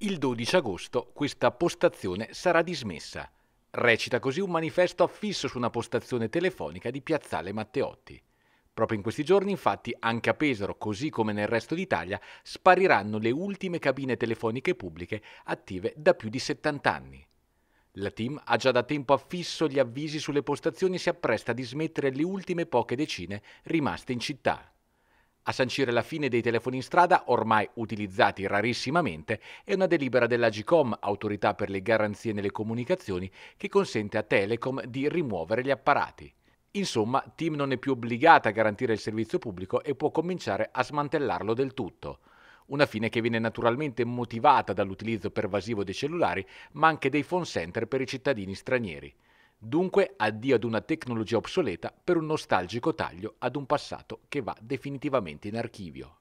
Il 12 agosto questa postazione sarà dismessa. Recita così un manifesto affisso su una postazione telefonica di Piazzale Matteotti. Proprio in questi giorni, infatti, anche a Pesaro, così come nel resto d'Italia, spariranno le ultime cabine telefoniche pubbliche attive da più di 70 anni. La team ha già da tempo affisso gli avvisi sulle postazioni e si appresta a dismettere le ultime poche decine rimaste in città. A sancire la fine dei telefoni in strada, ormai utilizzati rarissimamente, è una delibera dell'Agicom, autorità per le garanzie nelle comunicazioni, che consente a Telecom di rimuovere gli apparati. Insomma, TIM non è più obbligata a garantire il servizio pubblico e può cominciare a smantellarlo del tutto. Una fine che viene naturalmente motivata dall'utilizzo pervasivo dei cellulari, ma anche dei phone center per i cittadini stranieri. Dunque addio ad una tecnologia obsoleta per un nostalgico taglio ad un passato che va definitivamente in archivio.